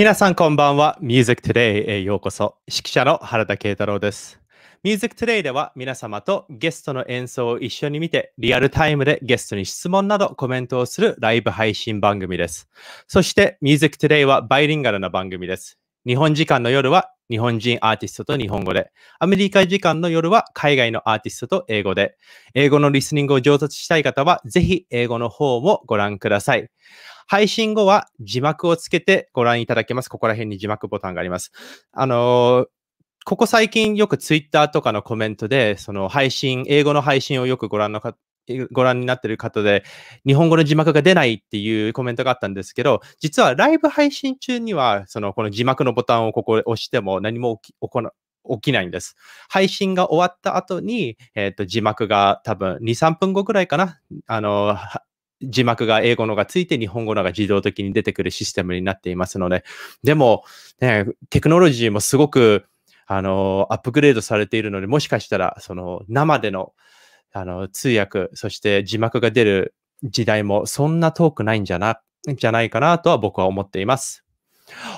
皆さんこんばんは。Music Today へようこそ。指揮者の原田慶太郎です。Music Today では皆様とゲストの演奏を一緒に見て、リアルタイムでゲストに質問などコメントをするライブ配信番組です。そして Music Today はバイリンガルな番組です。日本時間の夜は日本人アーティストと日本語で、アメリカ時間の夜は海外のアーティストと英語で、英語のリスニングを上達したい方は、ぜひ英語の方もご覧ください。配信後は字幕をつけてご覧いただけます。ここら辺に字幕ボタンがあります。あのー、ここ最近よくツイッターとかのコメントで、その配信、英語の配信をよくご覧の方、ご覧になってる方で、日本語の字幕が出ないっていうコメントがあったんですけど、実はライブ配信中には、そのこの字幕のボタンをここ押しても何も起こな起きないんです。配信が終わった後に、えっ、ー、と、字幕が多分2、3分後くらいかな、あの、字幕が英語のがついて日本語のが自動的に出てくるシステムになっていますので、でも、ね、テクノロジーもすごく、あの、アップグレードされているので、もしかしたら、その、生での、あの、通訳、そして字幕が出る時代もそんな遠くないんじゃな、じゃないかなとは僕は思っています。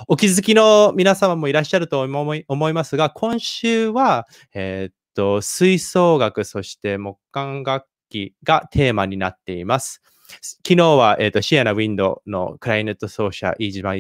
お気づきの皆様もいらっしゃると思い思いますが、今週は、えー、っと、吹奏楽、そして木管楽器がテーマになっています。昨日は、えっ、ー、と、シアナ・ウィンドのクライネット奏者、飯島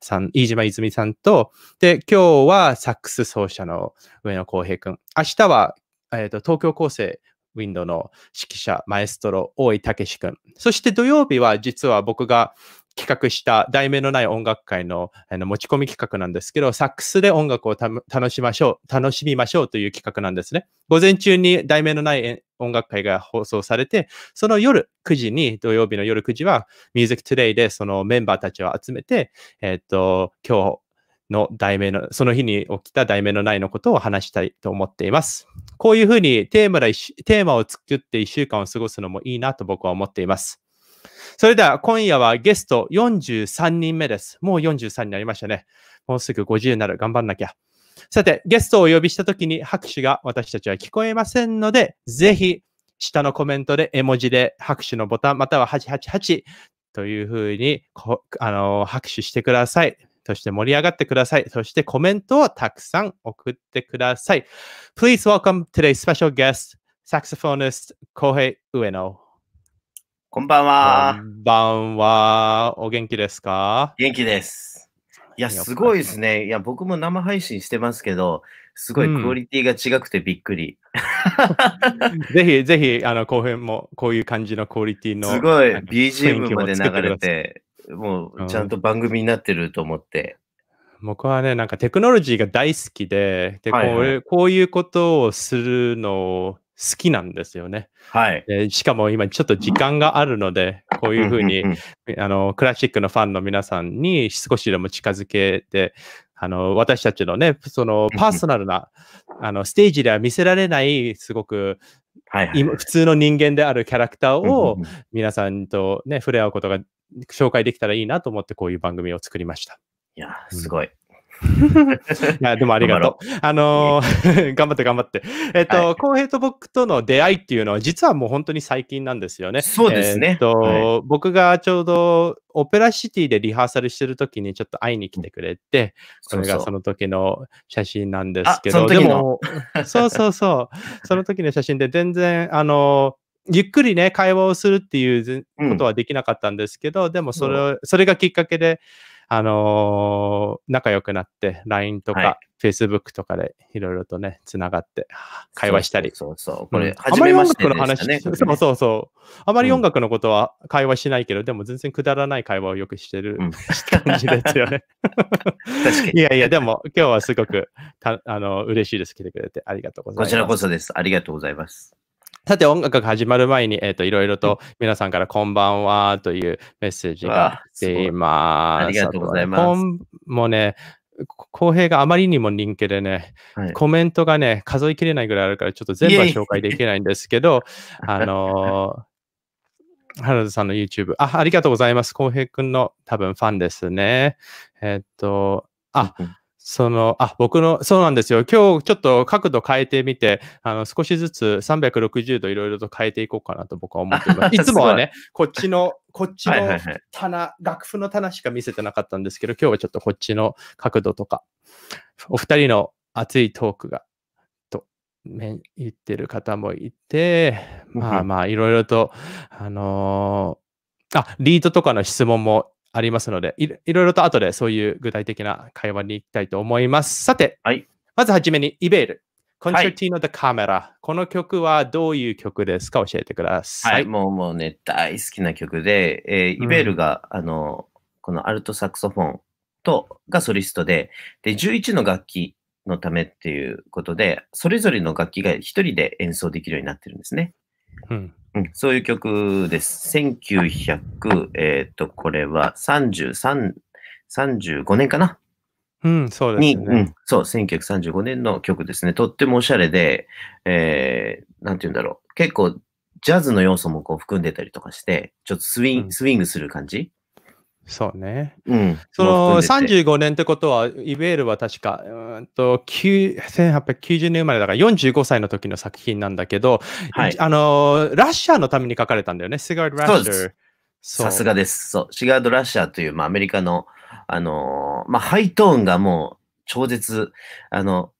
さん、飯島泉さんと、で、今日はサックス奏者の上野浩平君。明日は、えっ、ー、と、東京高生ウィンドの指揮者、マエストロ、大井武志君。そして土曜日は、実は僕が企画した題名のない音楽会のあの持ち込み企画なんですけど、サックスで音楽を楽しましょう、楽しみましょうという企画なんですね。午前中に題名のない音楽会が放送されて、その夜9時に、土曜日の夜9時は、Music Today でそのメンバーたちを集めて、えっ、ー、と、今日の題名の、その日に起きた題名のないのことを話したいと思っています。こういうふうにテーマテーマを作って1週間を過ごすのもいいなと僕は思っています。それでは今夜はゲスト43人目です。もう43になりましたね。もうすぐ50になる。頑張んなきゃ。さて、ゲストをお呼びしたときに拍手が私たちは聞こえませんので、ぜひ、下のコメントで絵文字で拍手のボタン、または888というふうにあの拍手してください。そして盛り上がってください。そしてコメントをたくさん送ってください。Please welcome today's special guest, saxophonist 浩平上野。こんばんは。こんばんは。お元気ですか元気です。いや、すごいですね。いや、僕も生配信してますけど、すごいクオリティが違くてびっくり。ぜひ、ぜひ、あの、後編もこういう感じのクオリティの。すごい、BGM まで流れて、もうちゃんと番組になってると思って。僕はね、なんかテクノロジーが大好きで、で、こはいはい、こういうことをするのを好きなんですよね。はい。えー、しかも今ちょっと時間があるので、こういうふうに、あの、クラシックのファンの皆さんに少しでも近づけて、あの、私たちのね、そのパーソナルな、あの、ステージでは見せられない、すごく、はいはい、普通の人間であるキャラクターを皆さんとね、触れ合うことが紹介できたらいいなと思って、こういう番組を作りました。いや、すごい。いやでもありがとう。あのー、頑張って頑張って。えっ、ー、と、浩、はい、平と僕との出会いっていうのは、実はもう本当に最近なんですよね。そうですね。えー、と、はい、僕がちょうどオペラシティでリハーサルしてる時にちょっと会いに来てくれて、これがその時の写真なんですけど、そうそうでも、そうそうそう、その時の写真で全然、あのー、ゆっくりね、会話をするっていうことはできなかったんですけど、でもそれ、うん、それがきっかけで、あのー、仲良くなって、LINE とか、Facebook とかでいろいろとね、つながって、会話したり。そうそうそうこれ、あまり音楽の話、ね、そうそうそう。あまり音楽のことは会話しないけど、でも全然くだらない会話をよくしてる、感じですよね。いやいや、でも今日はすごくたあの嬉しいです。来てくれてありがとうございます。こちらこそです。ありがとうございます。さて、音楽が始まる前に、えっ、ー、と、いろいろと皆さんからこんばんはというメッセージが来ています。ありがとうございます。もうね、公平があまりにも人気でね、はい、コメントがね、数えきれないぐらいあるから、ちょっと全部は紹介できないんですけど、あのー原田さんの YouTube。あ、ありがとうございます。浩平くんの多分ファンですね。えっと、あ、その、あ、僕の、そうなんですよ。今日ちょっと角度変えてみて、あの、少しずつ360度いろいろと変えていこうかなと僕は思っています。いつもはね、こっちの、こっちの棚、はいはいはい、楽譜の棚しか見せてなかったんですけど、今日はちょっとこっちの角度とか、お二人の熱いトークが、と、言ってる方もいて、まあまあ、いろいろと、あのー、あ、リードとかの質問もありますのでい、いろいろと後でそういう具体的な会話に行きたいと思います。さて、はい、まずはじめにイベール。コンチェルティーノ・デ・カメラ。この曲はどういう曲ですか教えてください。はい、もうもうね、大好きな曲で、えー、イベールが、うん、あの、このアルトサクソフォンと、がソリストで、で、11の楽器のためっていうことで、それぞれの楽器が一人で演奏できるようになってるんですね。うん、そういう曲です。1900、えっ、と、これは33、35年かなうん、そうですね。うん、そう、1935年の曲ですね。とってもおしゃれで、えー、なんて言うんだろう。結構、ジャズの要素もこう含んでたりとかして、ちょっとスウィン、うん、スウィングする感じそうね。うん。その35年ってことは、イベールは確か、うんと、1890年生まれだから45歳の時の作品なんだけど、はい、あの、ラッシャーのために書かれたんだよね、シガード・ラッシャー。さすがです。そう。シガード・ラッシャーという、まあ、アメリカの、あのー、まあ、ハイトーンがもう超絶、あの、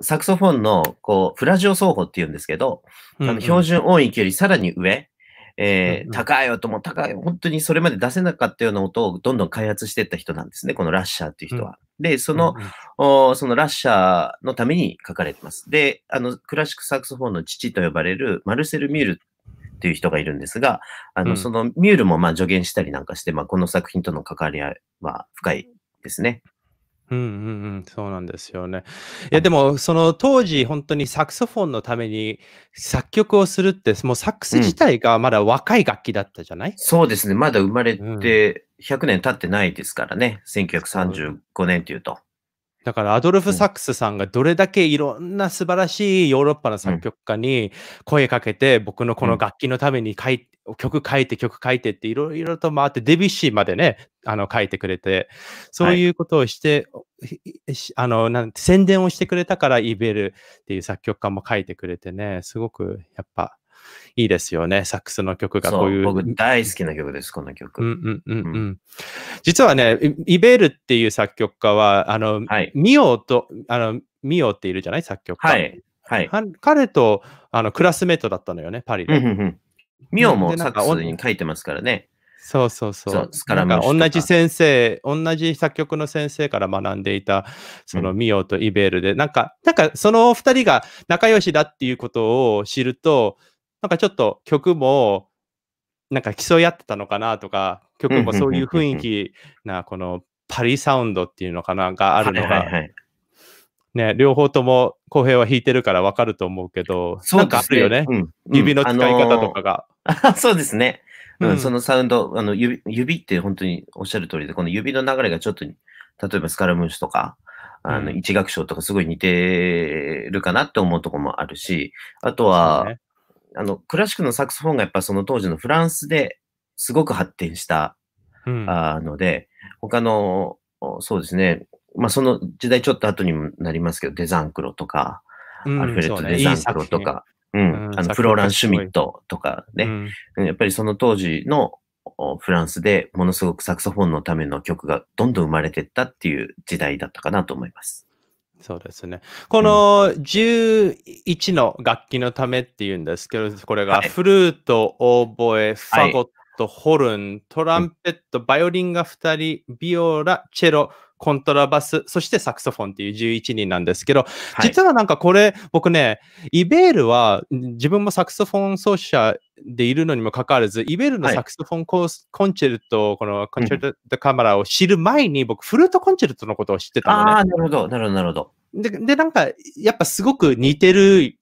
サクソフォンの、こう、フラジオ奏法っていうんですけど、うんうん、あの標準音域よりさらに上えー、高い音も高い、本当にそれまで出せなかったような音をどんどん開発していった人なんですね、このラッシャーっていう人は。うん、で、その、うん、そのラッシャーのために書かれてます。で、あの、クラシックサックスフォンの父と呼ばれるマルセル・ミュールっていう人がいるんですが、あの、うん、そのミュールもまあ助言したりなんかして、まあ、この作品との関わりは深いですね。うんうんうん、そうなんですよね。いや、でも、その当時、本当にサクソフォンのために作曲をするって、もうサックス自体がまだ若い楽器だったじゃない？そうですね、まだ生まれて100年経ってないですからね、1935年っていうと。だからアドルフ・サックスさんがどれだけいろんな素晴らしいヨーロッパの作曲家に声かけて、僕のこの楽器のために書い曲書いて曲書いてっていろいろと回ってデビッシーまでねあの書いてくれてそういうことをして、はい、あのなん宣伝をしてくれたからイベルっていう作曲家も書いてくれてねすごくやっぱいいですよねサックスの曲がこういう僕大好きな曲ですこの曲、うんうんうん、うん、実はねイベルっていう作曲家はあの、はい、ミオとあのミオっているじゃない作曲家、はいはい、彼とあのクラスメートだったのよねパリで。うんミオもサッに書いてますからね。そうそうそう。そうなんか同じ先生、同じ作曲の先生から学んでいた、そのミオとイベールで、うん、なんか、なんかその二人が仲良しだっていうことを知ると、なんかちょっと曲も、なんか競い合ってたのかなとか、曲もそういう雰囲気な、このパリサウンドっていうのかな、があるのが、はいはいはい、ね、両方とも浩平は弾いてるから分かると思うけど、そうね、なんかあるよね、うん指の使い方とかが。そうですね。うん、そのサウンド、あの指、指って本当におっしゃる通りで、この指の流れがちょっと、例えばスカラムーシュとか、あの、一楽章とかすごい似てるかなって思うとこもあるし、あとは、ね、あの、クラシックのサクソフォンがやっぱその当時のフランスですごく発展した、うん、あので、他の、そうですね、まあその時代ちょっと後にもなりますけど、デザンクロとか、うん、アルフレッド・デザンクロとか、うん、あのフローラン・シュミットとかね、うん、やっぱりその当時のフランスでものすごくサクソフォンのための曲がどんどん生まれていったっていう時代だったかなと思います。そうですね。この11の楽器のためっていうんですけど、これがフルート、オーボエ、ファゴット、ホルン、トランペット、バイオリンが2人、ビオラ、チェロ、コントラバス、そしてサクソフォンっていう11人なんですけど、実はなんかこれ、僕ね、イベールは自分もサクソフォン奏者でいるのにもかかわらず、イベールのサクソフォンコ,、コンチェルト、このコンチェルトカメラを知る前に、僕、フルートコンチェルトのことを知ってたのね。ああ、なるほど、なるほど、なるほど。で、で、なんか、やっぱすごく似てる。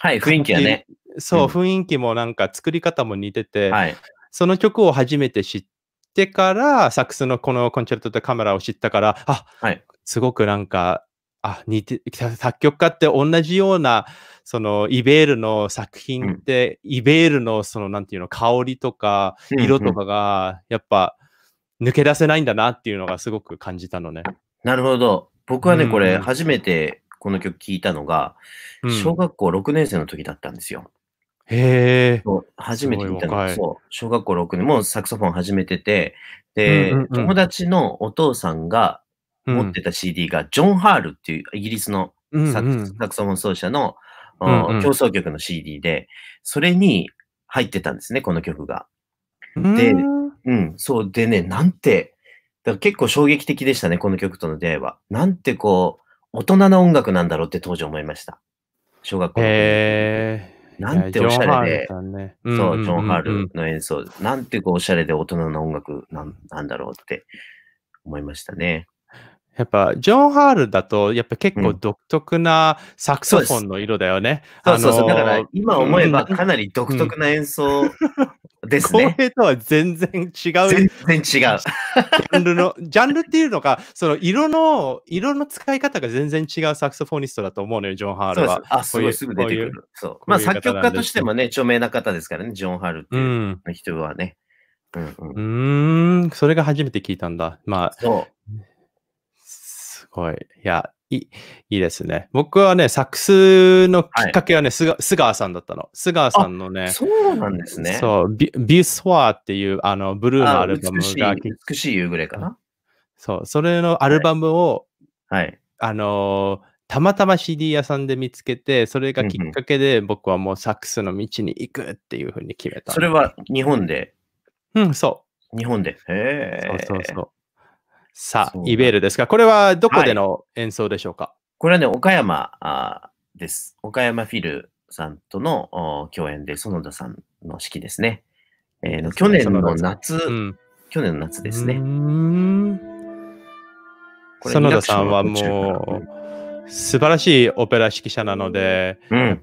はい、雰囲気はね。そう、うん、雰囲気もなんか作り方も似てて、はい、その曲を初めて知って、てから、サックスのこのコンチェルトとカメラを知ったから、あ、はい、すごくなんか、あ似て作曲家って同じようなそのイベールの作品って、うん、イベールのそのなんていうの香りとか色とかがやっぱ抜け出せないんだなっていうのがすごく感じたのね。なるほど。僕はね、これ初めてこの曲聴いたのが、小学校6年生の時だったんですよ。へえ。初めて見たの。そう。小学校6年、もサクソフォン始めてて、で、うんうんうん、友達のお父さんが持ってた CD が、ジョン・ハールっていうイギリスのサクうんうん、サクソフォン奏者の、うんうん、競争曲の CD で、それに入ってたんですね、この曲が。で、うん、そう。でね、なんて、だから結構衝撃的でしたね、この曲との出会いは。なんてこう、大人な音楽なんだろうって当時思いました。小学校へ、へー。なんておしゃれで、ね、そう、ジョン・ハールの演奏、なんてこうおしゃれで大人の音楽なんなんだろうって思いましたね。やっぱ、ジョン・ハールだと、やっぱ結構独特なサクソフォンの色だよね。うん、そうそうそう。だから、今思えばかなり独特な演奏ですね。公平とは全然違う。全然違う。ジャンルの、ジャンルっていうのが、その色の、色の使い方が全然違うサクソフォニストだと思うのよ、ジョン・ハールは。あ、そうすぐ出てくる。そう。まあ、作曲家としてもね、著名な方ですからね、ジョン・ハールっていう人はね。うん、うん、うんそれが初めて聞いたんだ。まあ、そう。ごい。いや、いい、いいですね。僕はね、サックスのきっかけはね、菅、はい、川さんだったの。菅川さんのね、そうなんですね。そう、ビビュースフォアっていうあのブルーのアルバムが美しい夕暮れかな。そう、それのアルバムを、はい。はい、あのー、たまたま CD 屋さんで見つけて、それがきっかけで僕はもうサックスの道に行くっていうふうに決めた、それは日本でうん、そう。日本で。へえ。そうそうそう。さあ、イベールですが、これはどこでの演奏でしょうか、はい、これはね、岡山あです。岡山フィルさんとの共演で、園田さんの式ですね。えー、の去年の夏、うん、去年の夏ですね。園田さんはもう、素晴らしいオペラ指揮者なので、うん、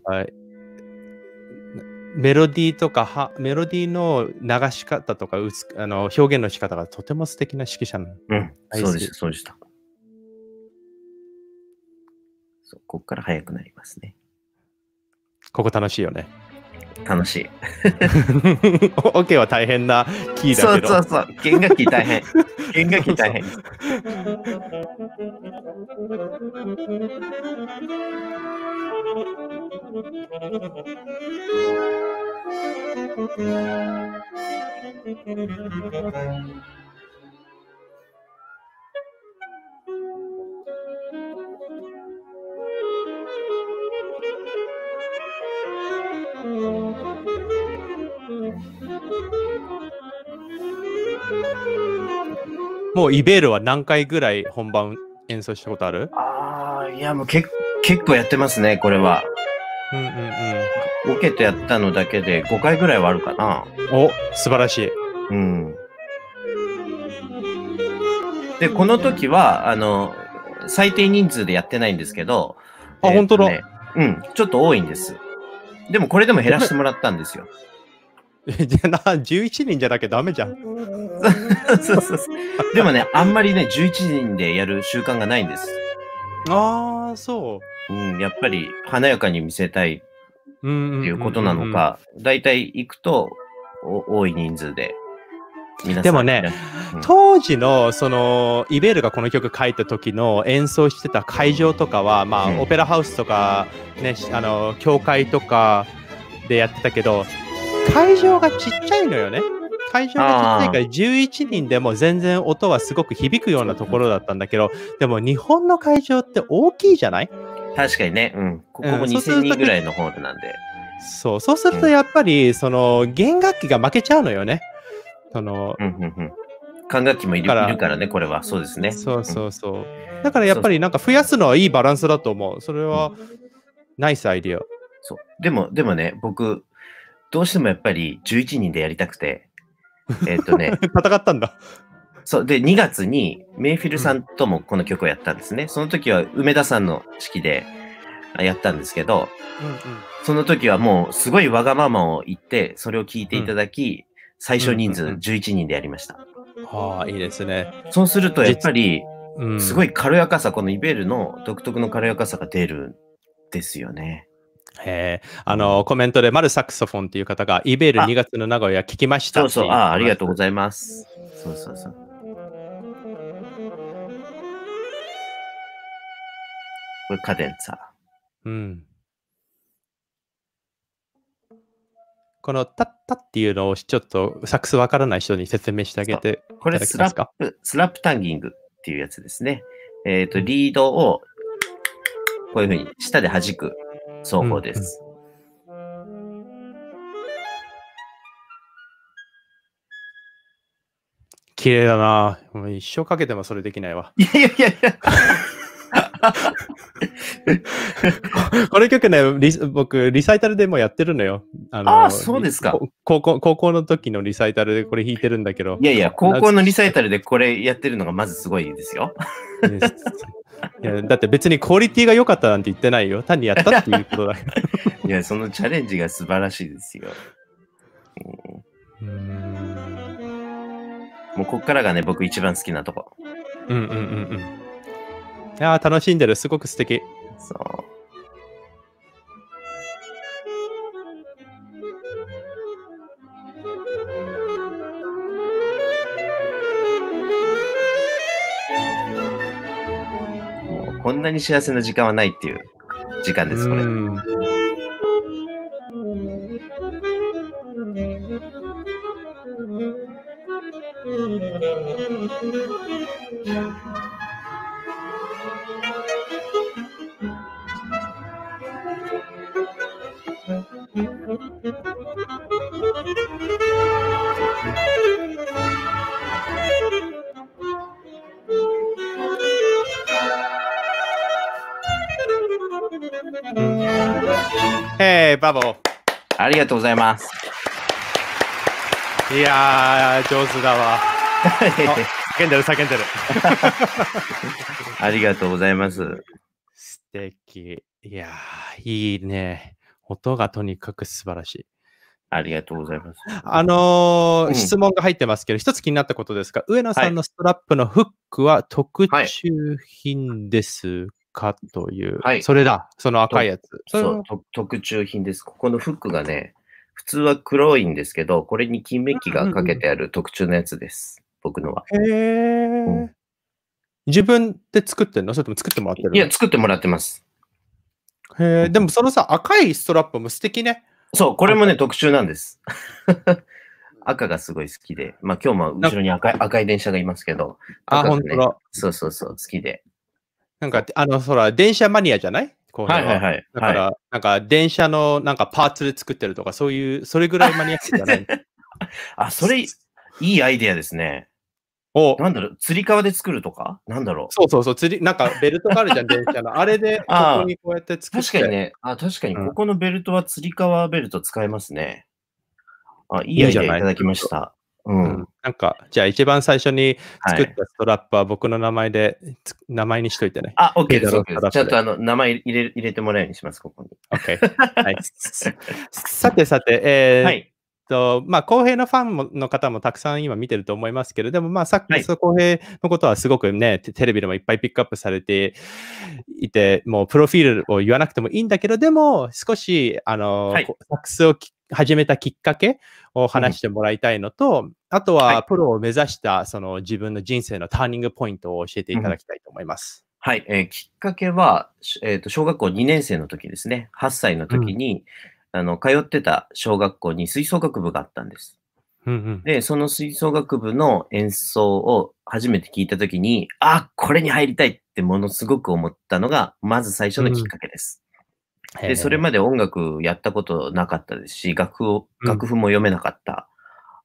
メロディーとかメロディーの流し方とかあの表現の仕方がとても素敵な指揮者なの、うん、そうでした、そうでした。そう、ここから早くなりますね。ここ楽しいよね。楽しい。オ ケは大変なキーだけど。そうそうそう。弦楽器大変。弦楽器大変。そうそうもうイベールは何回ぐらい本番演奏したことあるああ、いや、もうけ結構やってますね、これは。うんうんうん。ボケとやったのだけで5回ぐらいはあるかな。お、素晴らしい。うん。で、この時は、あの、最低人数でやってないんですけど。あ、えーね、本当だ。うん、ちょっと多いんです。でもこれでも減らしてもらったんですよ。じゃな、11人じゃなきゃダメじゃん。そうそうそう。でもね、あんまりね、11人でやる習慣がないんです。ああ、そう。うん、やっぱり華やかに見せたいっていうことなのか、大体行くと多い人数で。でもね、うん、当時のそのイベールがこの曲書いた時の演奏してた会場とかは、まあ、オペラハウスとか、ね、あの教会とかでやってたけど会場がちっちゃいのよね。会場がちっちゃいから11人でも全然音はすごく響くようなところだったんだけど、でも日本の会場って大きいじゃない確かにね、うん。ここも2000人ぐらいのホールなんで。そう、そうするとやっぱり、その、弦楽器が負けちゃうのよね。その、うんうんうん管楽器もいるからね、これは。そうですね。そうそうそう。だからやっぱりなんか増やすのはいいバランスだと思う。それは、ナイスアイディア。そう。でも、でもね、僕、どうしてもやっぱり11人でやりたくて、えっ、ー、とね。戦ったんだ。そう。で、2月にメイフィルさんともこの曲をやったんですね。うん、その時は梅田さんの式でやったんですけど、うんうん、その時はもうすごいわがままを言って、それを聞いていただき、うん、最小人数11人でやりました。は、うん、あ、いいですね。そうするとやっぱり、すごい軽やかさ、このイベールの独特の軽やかさが出るんですよね。へあの、コメントで、マルサクソフォンっていう方が、イベール2月の名古屋聞きました。そうそうあ、ありがとうございます。そうそうそう。これカデンツァ。うん。このタッタっていうのをちょっとサックスわからない人に説明してあげてこれスラップ、スラップタンギングっていうやつですね。えっ、ー、と、リードをこういうふうに下で弾く奏法です。綺麗だな。もう一生かけてもそれできないわ。いやいやいや この曲ね、僕、リサイタルでもやってるのよ。あのあ、そうですか高校。高校の時のリサイタルでこれ弾いてるんだけど。いやいや、高校のリサイタルでこれやってるのがまずすごいですよ。いやだって別にクオリティが良かったなんて言ってないよ。単にやったっていうことだから。いや、そのチャレンジが素晴らしいですよ。もうもうこっからがね、僕一番好きなとこ。うんうんうんうん。いや楽しんでる。すごく素敵。そう。なに幸せな時間はないっていう時間です、これ。ざいます。いやー、上手だわ。叫んでる、叫んでる。ありがとうございます。素敵。いやいいね。音がとにかく素晴らしい。ありがとうございます。あのーうん、質問が入ってますけど、一つ気になったことですが、上野さんのストラップのフックは特注品ですかという、はい、それだ、その赤いやつ。そう特注品です。ここのフックがね、普通は黒いんですけど、これに金メッキがかけてある特注のやつです、僕のは。へえ、うん、自分で作ってんのそれとも作ってもらってるいや、作ってもらってます。へえ、でもそのさ、赤いストラップも素敵ね。そう、これもね、特注なんです。赤がすごい好きで、まあ今日も後ろに赤い赤い電車がいますけど、ね、あ、本当だ。そうそうそう、好きで。なんか、あの、そら、電車マニアじゃないは。はいはいはい。だから、はい、なんか電車のなんかパーツで作ってるとか、そういう、それぐらいマニアックじゃない。あ、それ、いいアイデアですね。おなんだろう、つり革で作るとかなんだろう。そうそうそう、釣り、なんかベルトがあるじゃん、電車の。あれで、ここにこうやって作って。確かにね、あ、確かに、ここのベルトはつり革ベルト使えますね。あ、いいアイデアいただきました。うん、なんか、じゃあ一番最初に作ったストラップは僕の名前で、はい、名前にしといてね。あ、OK です。ですちょっとあの名前入れ入れてもらうようにします、ここに。OK。はい、さてさて、えー、はいと、まあ、公平のファンの方もたくさん今見てると思いますけれども、まあ、さっき、公平のことはすごくね、はい、テレビでもいっぱいピックアップされていて、もうプロフィールを言わなくてもいいんだけど、でも少し、あの、はい、サックスを聞始めたきっかけを話してもらいたいのと、うん、あとはプロを目指したその自分の人生のターニングポイントを教えていただきたいと思います。うん、はい、えー、きっかけは、えーと、小学校2年生の時ですね、8歳の時に、うん、あの通ってた小学校に吹奏楽部があったんです。うんうん、で、その吹奏楽部の演奏を初めて聞いた時に、あ、これに入りたいってものすごく思ったのが、まず最初のきっかけです。で、それまで音楽やったことなかったですし、楽譜を、楽譜も読めなかった、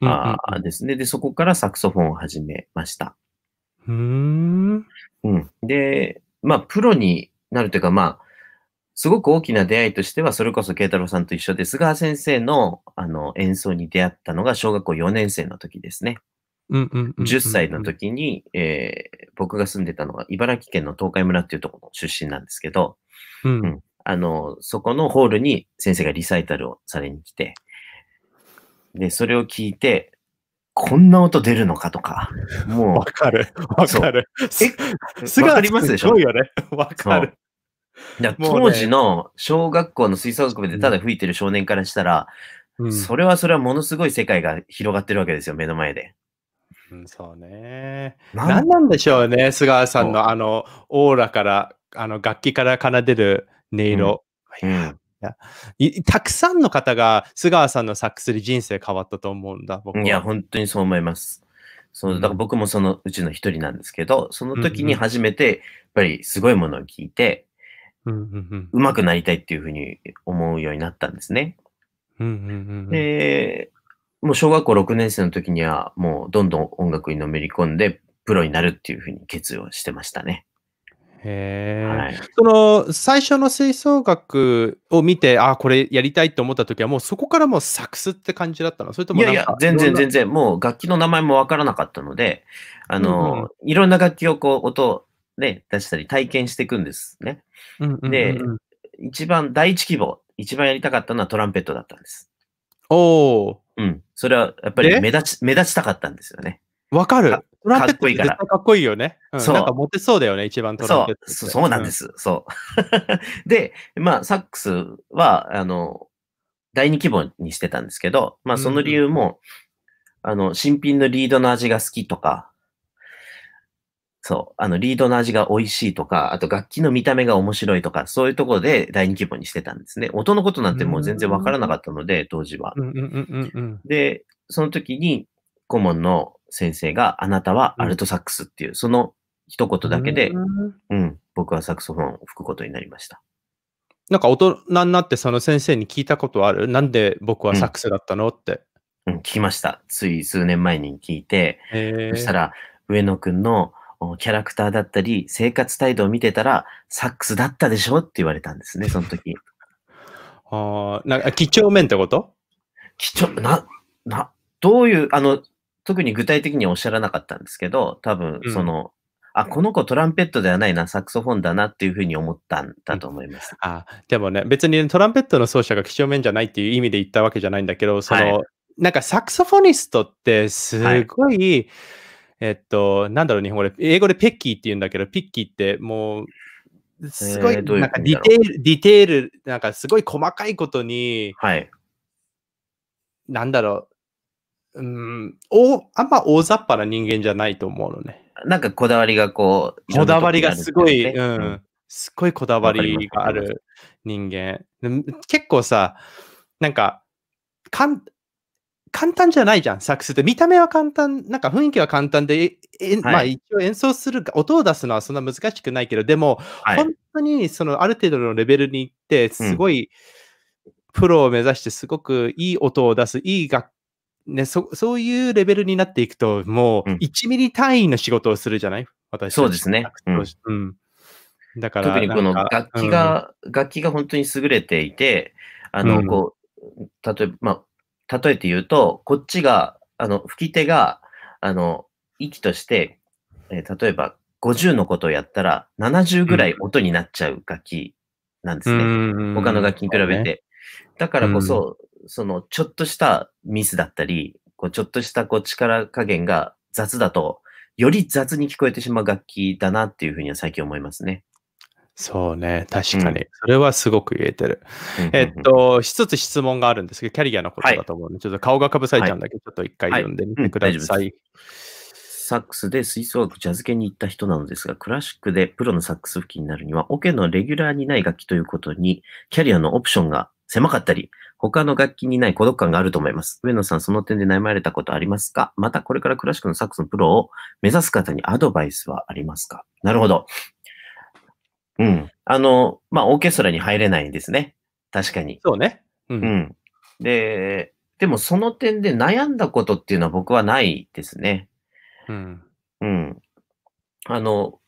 うん、あですね。で、そこからサクソフォンを始めました。うん。うん。で、まあ、プロになるというか、まあ、すごく大きな出会いとしては、それこそ慶太郎さんと一緒で、菅原先生のあの演奏に出会ったのが小学校4年生の時ですね。10歳の時に、えー、僕が住んでたのが茨城県の東海村っていうところの出身なんですけど、うん、うん、あの、そこのホールに先生がリサイタルをされに来て、で、それを聞いて、こんな音出るのかとか、もう。わかる、わかる。え、すぐありますでしょすごいよね。わかる。当時の小学校の吹奏楽部でただ吹いてる少年からしたら、うん、それはそれはものすごい世界が広がってるわけですよ、目の前で。うん、そうね。何なんでしょうね、菅さんのあの、オーラから、あの、楽器から奏でる音色。うん、いやたくさんの方が菅川さんのサックスで人生変わったと思うんだ、僕いや、本当にそう思います。そのだから僕もそのうちの一人なんですけど、その時に初めて、やっぱりすごいものを聞いて、うまくなりたいっていうふうに思うようになったんですね。で、もう小学校6年生の時には、もうどんどん音楽にのめり込んで、プロになるっていうふうに決意をしてましたね。へえ、はい、その最初の吹奏楽を見て、ああ、これやりたいと思った時は、もうそこからもうサクスって感じだったのそれともいやいや、全然全然、もう楽器の名前もわからなかったので、あの、うん、いろんな楽器をこう音、ね、出したり体験していくんですね。で、一番、第一希望、一番やりたかったのはトランペットだったんです。おお。うん。それはやっぱり目立ち、目立ちたかったんですよね。わかる。トランペットってかっこいいよね。うん、そう。なんかモテそうだよね、一番トランペットそう。そうなんです。うん、そう。で、まあ、サックスは、あの、第二希望にしてたんですけど、まあ、その理由も、うん、あの、新品のリードの味が好きとか、そう、あの、リードの味が美味しいとか、あと楽器の見た目が面白いとか、そういうところで第二希望にしてたんですね。音のことなんてもう全然わからなかったので、当時は。で、その時に、顧問の先生が、あなたはアルトサックスっていう、その一言だけで、うん、僕はサクソフォンを吹くことになりました。なんか大人になってその先生に聞いたことあるなんで僕はサックスだったの、って。うん、聞きました。つい数年前に聞いて、そしたら、上野くんのキャラクターだったり、生活態度を見てたら、サックスだったでしょって言われたんですね、その時。ああ、なんか、几帳面ってこと几帳、な、な、どういう、あの、特に具体的におっしゃらなかったんですけど、多分、その、うん、あ、この子トランペットではないな、サクソフォンだなっていうふうに思ったんだと思います。うん、あでもね、別にトランペットの奏者が几帳面じゃないっていう意味で言ったわけじゃないんだけど、その、はい、なんかサクソフォニストってすごい、はい、えっと、なんだろう、日本語で、英語でペッキーって言うんだけど、ピッキーってもう、すごい、なんかディテール、ディテール、なんかすごい細かいことに、はい、なんだろう、うん、おあんま大雑把な人間じゃないと思うのね。なんかこだわりがこう、こだわりがすごい、うん、すごいこだわりがある人間。結構さ、なんか、かん簡単じゃないじゃん、サックスって。見た目は簡単、なんか雰囲気は簡単で、えまあ一応演奏するか、音を出すのはそんな難しくないけど、でも、はい、本当にそのある程度のレベルに行って、すごい、うん、プロを目指してすごくいい音を出す、いい楽ね、そそういうレベルになっていくと、もう1ミリ単位の仕事をするじゃない、うん、私そうですね。うん、だから特にこの楽器が、うん、楽器が本当に優れていて、あの、こう、例えば、まあ、例えて言うと、こっちが、あの、吹き手が、あの、息として、えー、例えば50のことをやったら70ぐらい音になっちゃう楽器なんですね。他の楽器に比べて。だからこそ、その、ちょっとしたミスだったり、こうちょっとしたこう力加減が雑だと、より雑に聞こえてしまう楽器だなっていうふうには最近思いますね。そうね、確かに。うん、それはすごく言えてる。えっと、一つ質問があるんですけど、キャリアのことだと思うので、はい、ちょっと顔がかぶされちゃうんだけど、はい、ちょっと一回読んでみてください。はいうん、サックスで吹奏楽ジャズ系に行った人なのですが、クラシックでプロのサックス吹きになるには、オケのレギュラーにない楽器ということに、キャリアのオプションが狭かったり、他の楽器にない孤独感があると思います。上野さん、その点で悩まれたことありますかまた、これからクラシックのサックスのプロを目指す方にアドバイスはありますかなるほど。うん。あの、まあ、オーケストラに入れないんですね。確かに。そうね。うん、うん。で、でもその点で悩んだことっていうのは僕はないですね。うん。うん。あの、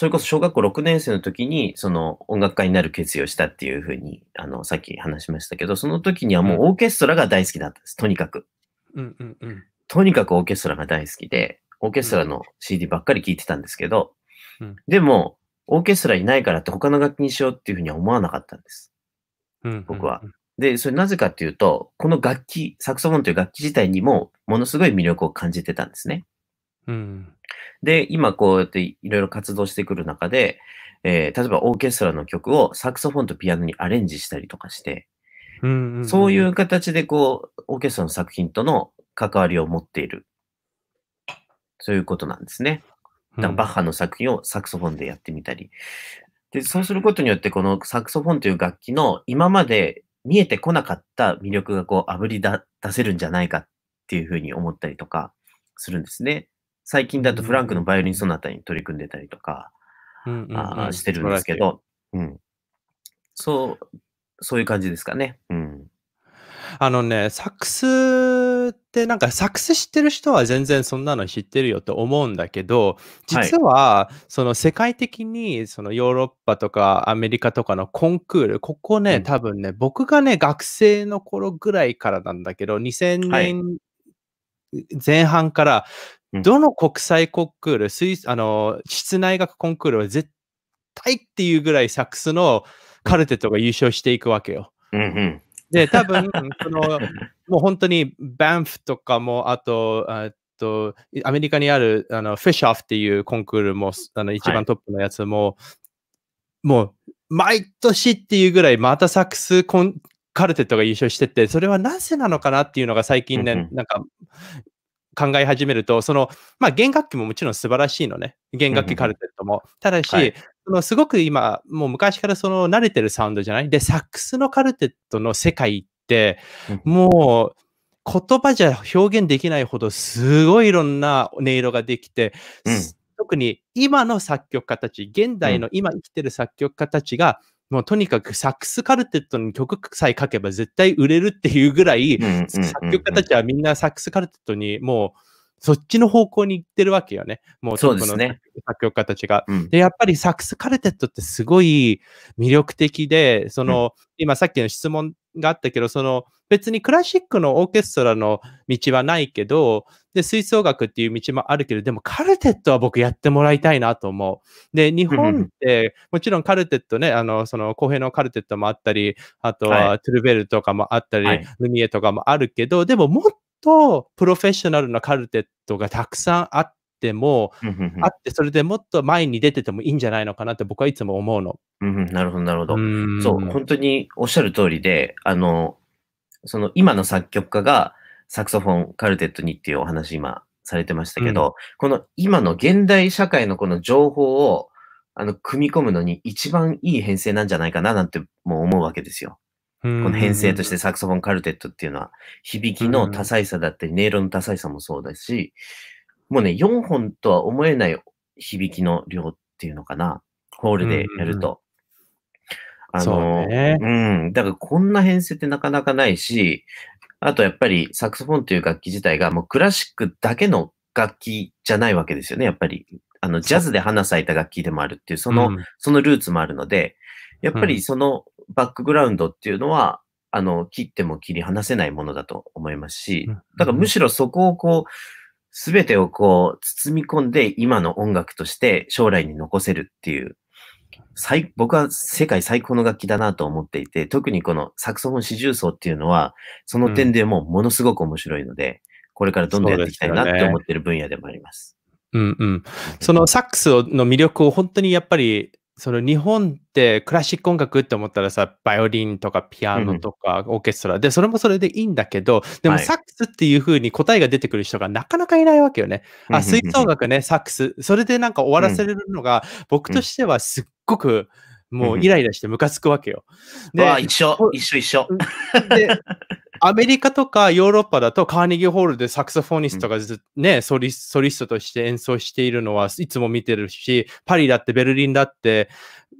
それこそ小学校6年生の時に、その音楽家になる決意をしたっていうふうに、あの、さっき話しましたけど、その時にはもうオーケストラが大好きだったんです、とにかく。うんうんうん。とにかくオーケストラが大好きで、オーケストラの CD ばっかり聴いてたんですけど、うん、でも、オーケストラいないからって他の楽器にしようっていうふうには思わなかったんです。うん僕は。で、それなぜかっていうと、この楽器、サクソフォンという楽器自体にもものすごい魅力を感じてたんですね。うん。で、今こうやっていろいろ活動してくる中で、えー、例えばオーケストラの曲をサクソフォンとピアノにアレンジしたりとかして、うんうんうん、そういう形でこう、オーケストラの作品との関わりを持っている。そういうことなんですね。だからバッハの作品をサクソフォンでやってみたり。で、そうすることによって、このサクソフォンという楽器の今まで見えてこなかった魅力がこう、あぶり出せるんじゃないかっていうふうに思ったりとかするんですね。最近だとフランクのバイオリンソナタに取り組んでたりとか、うんうんうん、あしてるんですけど、うん、そう、そういう感じですかね。うん、あのね、サックスってなんかサックス知ってる人は全然そんなの知ってるよと思うんだけど、実はその世界的にそのヨーロッパとかアメリカとかのコンクール、ここね、多分ね、僕がね、学生の頃ぐらいからなんだけど、2000年、はい前半からどの国際コンクール、あの室内学コンクールは絶対っていうぐらいサックスのカルテットが優勝していくわけよ。うんうん、で、多分その、もう本当にバンフとかも、あと、あとアメリカにあるあのフィッシャーフっていうコンクールも、あの一番トップのやつも、はい、もう毎年っていうぐらい、またサックスコンカルテットが優勝してて、それはなぜなのかなっていうのが最近ね、うんうん、なんか考え始めると、その、まあ、弦楽器ももちろん素晴らしいのね。弦楽器カルテットも。ただし、はい、そのすごく今、もう昔からその慣れてるサウンドじゃないで、サックスのカルテットの世界って、もう、言葉じゃ表現できないほどすごいいろんな音色ができて、うん、特に今の作曲家たち、現代の今生きてる作曲家たちがもうとにかくサックスカルテットの曲さえ書けば絶対売れるっていうぐらい、作曲家たちはみんなサックスカルテットにもう、そっちの方向に行ってるわけよね。もうそうですね。作曲家たちが。で、やっぱりサックスカルテットってすごい魅力的で、その、うん、今さっきの質問があったけど、その別にクラシックのオーケストラの道はないけど、で、吹奏楽っていう道もあるけど、でもカルテットは僕やってもらいたいなと思う。で、日本って、もちろんカルテットね、あの、その、公平のカルテットもあったり、あとはトゥルベルとかもあったり、はい、ルミエとかもあるけど、でももっとプロフェッショナルなカルテットがたくさんあって、も、あってそれでもっと前に出ててもいいんじゃないのかなって僕はいつも思うの。なるほど、なるほど。そう、本当におっしゃる通りで、あの、その今の作曲家がサクソフォンカルテットにっていうお話今されてましたけど、うん、この今の現代社会のこの情報をあの組み込むのに一番いい編成なんじゃないかななんてもう思うわけですよ。この編成としてサクソフォンカルテットっていうのは、響きの多彩さだったり、音色の多彩さもそうだし、もうね、4本とは思えない響きの量っていうのかな。ホールでやると。うんうん、あの、うね、うん。だからこんな編成ってなかなかないし、あとやっぱりサクソフォンという楽器自体がもうクラシックだけの楽器じゃないわけですよね、やっぱり。あの、ジャズで花咲いた楽器でもあるっていう、その、うん、そのルーツもあるので、やっぱりそのバックグラウンドっていうのは、あの、切っても切り離せないものだと思いますし、だからむしろそこをこう、すべてをこう包み込んで今の音楽として将来に残せるっていう、最僕は世界最高の楽器だなと思っていて、特にこのサクソフォン四重奏っていうのは、その点でもうものすごく面白いので、うん、これからどんどんやっていきたいなって思ってる分野でもあります。うんうん、そのサックスの魅力を本当にやっぱりその日本ってクラシック音楽って思ったらさ、バイオリンとかピアノとかオーケストラ、うん、で、それもそれでいいんだけど、でもサックスっていう風に答えが出てくる人がなかなかいないわけよね。はい、あ、吹奏楽ね、サックス。それでなんか終わらせるのが、僕としてはすっごく、うんもうイライラしてムカつくわけよ。で、一緒、一緒一緒。で、アメリカとかヨーロッパだとカーネギーホールでサクソフォニストがず、うん、ね、ソリソリストとして演奏しているのはいつも見てるし、パリだってベルリンだって、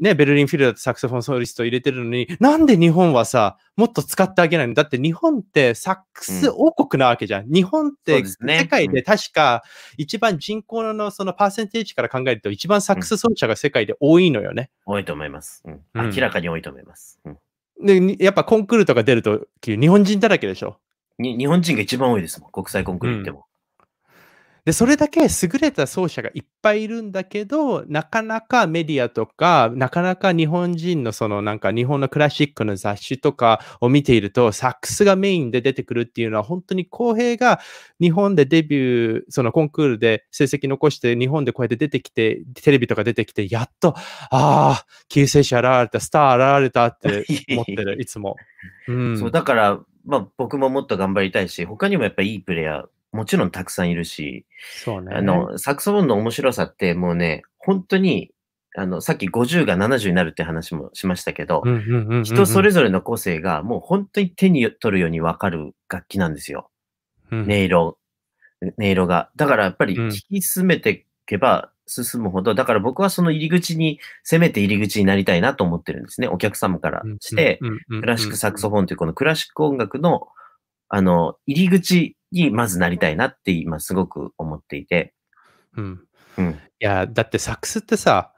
ね、ベルリンフィルだってサクソフォンソリスト入れてるのに、なんで日本はさ、もっと使ってあげないのだって日本ってサックス王国なわけじゃん。うん、日本って世界で確か一番人口のそのパーセンテージから考えると一番サックス奏者が世界で多いのよね。多いと思います。ます。うん、明らかに多いと思います。うんで、やっぱコンクールとか出るとき、日本人だらけでしょに日本人が一番多いですもん、国際コンクール行っても。で、それだけ優れた奏者がいっぱいいるんだけど、なかなかメディアとか、なかなか日本人のそのなんか日本のクラシックの雑誌とかを見ていると、サックスがメインで出てくるっていうのは本当に公平が日本でデビュー、そのコンクールで成績残して日本でこうやって出てきて、テレビとか出てきて、やっと、ああ、救世主現れた、スター現れたって 思ってる、いつも。うん、そうだから、まあ僕ももっと頑張りたいし、他にもやっぱいいプレイヤー、もちろんたくさんいるし、そうね。あの、サクソフォンの面白さってもうね、本当に、あの、さっき50が70になるって話もしましたけど、人それぞれの個性がもう本当に手に取るようにわかる楽器なんですよ。うん、音色、音色が。だからやっぱり聞き進めていけば進むほど、うん、だから僕はその入り口に、せめて入り口になりたいなと思ってるんですね。お客様からして、クラシックサクソフォンというこのクラシック音楽の、あの、入り口にまずなりたいなって今すごく思っていて。うん。うん、いや、だってサックスってさ、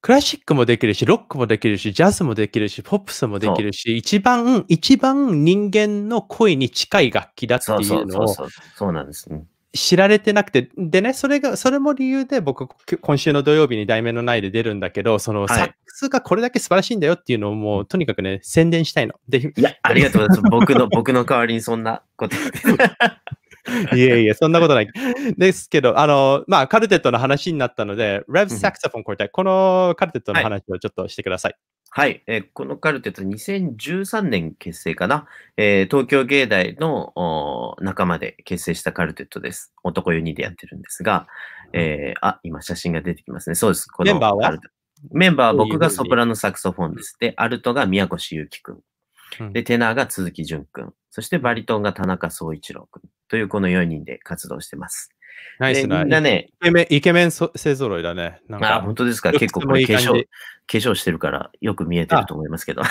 クラシックもできるし、ロックもできるし、ジャズもできるし、ポップスもできるし、一番、一番人間の声に近い楽器だっていうのを、そうそうそうそうそうなんですね。知られてなくて、でね、それが、それも理由で僕、今週の土曜日に題名のないで出るんだけど、その、サックスがこれだけ素晴らしいんだよっていうのをもう、とにかくね、宣伝したいの。でいや、ありがとうございます。僕の、僕の代わりにそんなこと。いえいえ、そんなことない。ですけど、あの、まあ、カルテットの話になったので、Rev Saxophone Quartet、このカルテットの話をちょっとしてください。はいはい、えー、このカルテット2013年結成かな、えー、東京芸大の仲間で結成したカルテットです。男4人でやってるんですが、えー、あ、今写真が出てきますね。そうです。このメンバーはメンバーは僕がソプラノサクソフォンです。で、アルトが宮越祐樹くん。で、テナーが鈴木淳くん。そしてバリトンが田中総一郎くん。というこの4人で活動してます。ナイスな。みんなね。イケメン、イケメン勢ぞろいだね。なんかあ、本当ですか。結構これ化粧、化粧してるからよく見えてると思いますけど。化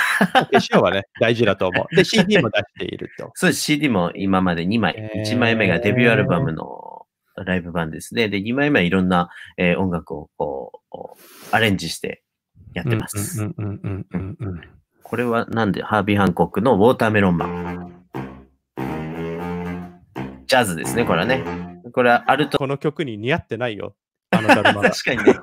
粧はね、大事だと思う。で、CD も出していると。そうです。CD も今まで2枚。1枚目がデビューアルバムのライブ版ですね。で、2枚目はいろんな、えー、音楽をこうアレンジしてやってます。これはなんでハービー・ハンコックのウォーターメロンマン。ジャズですね、これはね。これはアルト。この曲に似合ってないよ。あの 確かにね。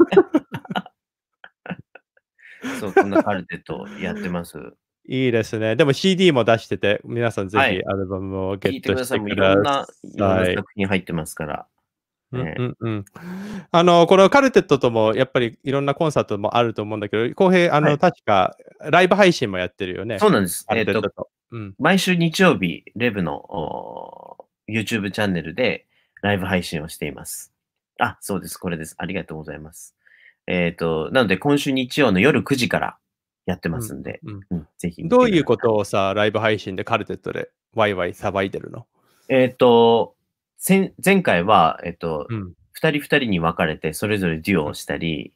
そう、こんなカルテットやってます。いいですね。でも CD も出してて、皆さんぜひアルバムをゲットしてください。いいろんな、いろんな作品入ってますから。ね、あのこのカルテットともやっぱりいろんなコンサートもあると思うんだけど、浩平、あの、はい、確かライブ配信もやってるよね。そうなんです。えっと、うん、毎週日曜日、レブの YouTube チャンネルでライブ配信をしています。あ、そうです。これです。ありがとうございます。えっ、ー、と、なので今週日曜の夜9時からやってますんで、うんうん、ぜひ。どういうことをさ、ライブ配信でカルテットでワイワイさばいてるのえっ、ー、と、前回は、えっ、ー、と、うん、2人2人に分かれてそれぞれデュオをしたり、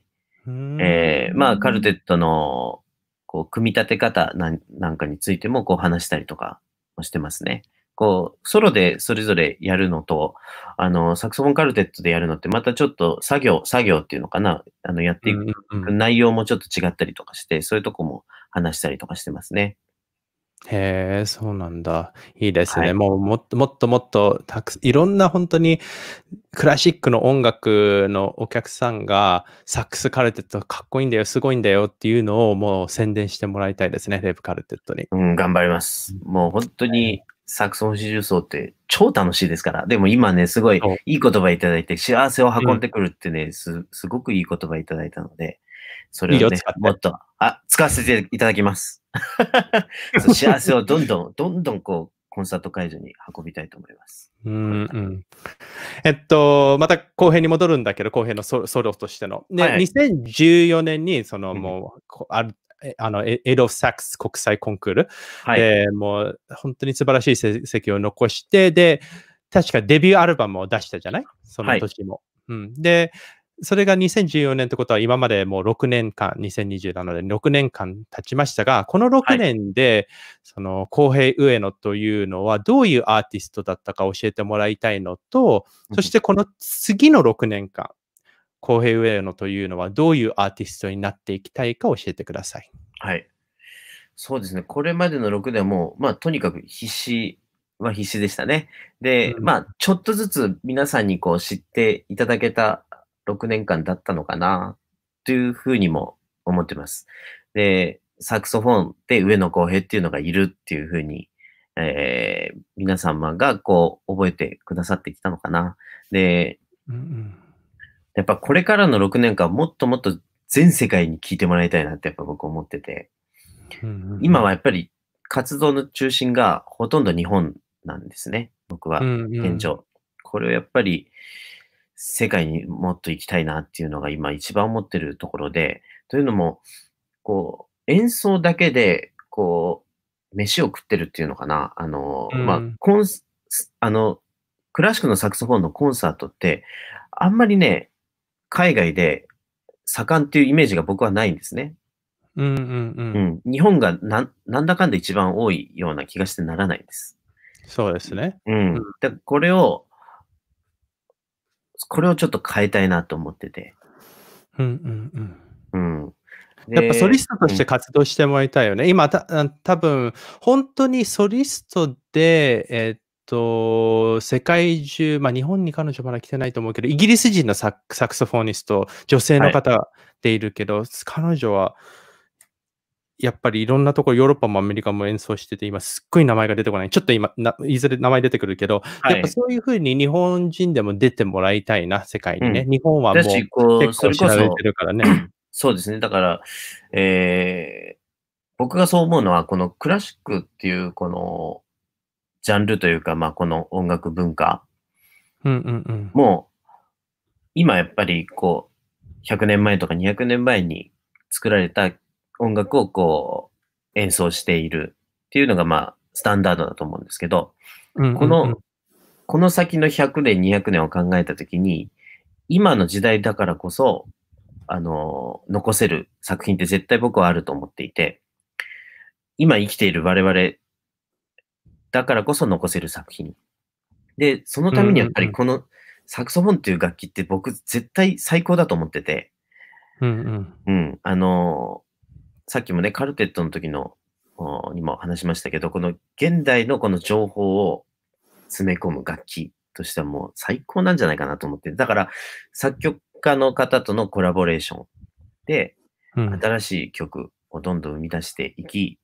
えー、まあ、カルテットのこう組み立て方なんかについてもこう話したりとかもしてますね。こう、ソロでそれぞれやるのと、あの、サクソフォンカルテットでやるのって、またちょっと作業、作業っていうのかな、あの、やっていく、内容もちょっと違ったりとかして、そういうとこも話したりとかしてますね。へえ、そうなんだ。いいですね。はい、もうもっともっともっとたくいろんな本当にクラシックの音楽のお客さんがサックスカルテットかっこいいんだよ、すごいんだよっていうのをもう宣伝してもらいたいですね、レブカルテットに。うん、頑張ります。もう本当に、サクソン四重奏って超楽しいですから。でも今ね、すごいいい言葉いただいて、幸せを運んでくるってね、うん、す、すごくいい言葉いただいたので、それをね、もっと、あ、使わせていただきます。幸せをどんどん、どんどんこう、コンサート会場に運びたいと思います。うん、うん、えっと、また後編に戻るんだけど、後編のソロとしての。ね、はい、2014年に、そのもう、うん、あるあのエド・サックス国際コンクール、はい、えもう本当に素晴らしい成績を残して、で、確かデビューアルバムを出したじゃないその年も、はい、うん。で、それが2014年ってことは今までもう6年間、2020なので6年間経ちましたが、この6年で、その公平上野というのはどういうアーティストだったか教えてもらいたいのと、そしてこの次の6年間、公平ウェというのはどういうアーティストになっていきたいか教えてください。はい。そうですね。これまでの6でも、まあ、とにかく必死は必死でしたね。で、うん、まあ、ちょっとずつ皆さんにこう知っていただけた6年間だったのかな、というふうにも思ってます。で、サクソフォンで上野公平っていうのがいるっていうふうに、えー、皆様がこう覚えてくださってきたのかな。で、うんうんやっぱこれからの6年間もっともっと全世界に聞いてもらいたいなってやっぱ僕思ってて、今はやっぱり活動の中心がほとんど日本なんですね。僕は、現状。これをやっぱり世界にもっと行きたいなっていうのが今一番思ってるところで、というのも、こう、演奏だけで、こう、飯を食ってるっていうのかな。あの、まあ、コンあの、クラシックのサクソフォンのコンサートって、あんまりね、海外で盛んっていうイメージが僕はないんですね。うんうんうん。日本がななんだかんだ一番多いような気がしてならないです。そうですね。うん。でこれを、これをちょっと変えたいなと思ってて。うんうんうん。うん。やっぱソリストとして活動してもらいたいよね。うん、今た、多分本当にソリストで、えー、と、世界中、まあ、日本に彼女まだ来てないと思うけど、イギリス人のサクソフォニスト、女性の方でいるけど、はい、彼女は、やっぱりいろんなところ、ヨーロッパもアメリカも演奏してて、今すっごい名前が出てこない。ちょっと今、いずれ名前出てくるけど、はい、やっぱそういうふうに日本人でも出てもらいたいな、世界にね。うん、日本はもう結構知られてるからね。そうですね。だから、えー、僕がそう思うのは、このクラシックっていう、この、ジャンルというか、まあ、この音楽文化もう今やっぱりこう100年前とか200年前に作られた音楽をこう演奏しているっていうのがまあスタンダードだと思うんですけど、このこの先の100年200年を考えた時に今の時代だからこそあの残せる作品って絶対僕はあると思っていて今生きている我々だからこそ残せる作品。で、そのためにやっぱりこのサクソフォンっていう楽器って僕絶対最高だと思ってて、うん、うん、うん。あのー、さっきもね、カルテットの時の、にも話しましたけど、この現代のこの情報を詰め込む楽器としてはもう最高なんじゃないかなと思って、だから作曲家の方とのコラボレーションで、新しい曲をどんどん生み出していき、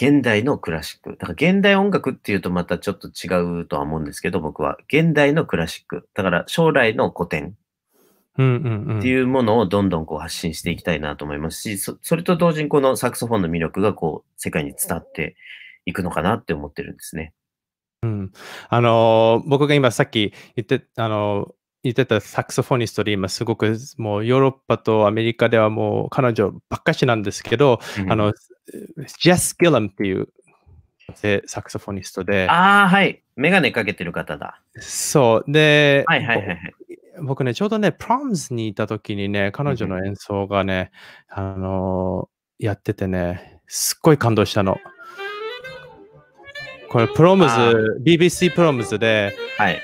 現代のクラシック。だから現代音楽っていうとまたちょっと違うとは思うんですけど、僕は。現代のクラシック。だから将来の古典っていうものをどんどんこう発信していきたいなと思いますし、それと同時にこのサクソフォンの魅力がこう世界に伝っていくのかなって思ってるんですね。うん、あのー、僕が今さっき言って、あのー言ってたサクソフォニストで今すごくもうヨーロッパとアメリカではもう彼女ばっかしなんですけど、うん、あの、ジェス・ギルムっていうサクソフォニストで。ああ、はい。眼鏡かけてる方だ。そう。で、はいはいはい僕ね、ちょうどね、プロムズにいた時にね、彼女の演奏がね、うん、あのやっててね、すっごい感動したの。これ、プロムズ、BBC プロムズで、はい、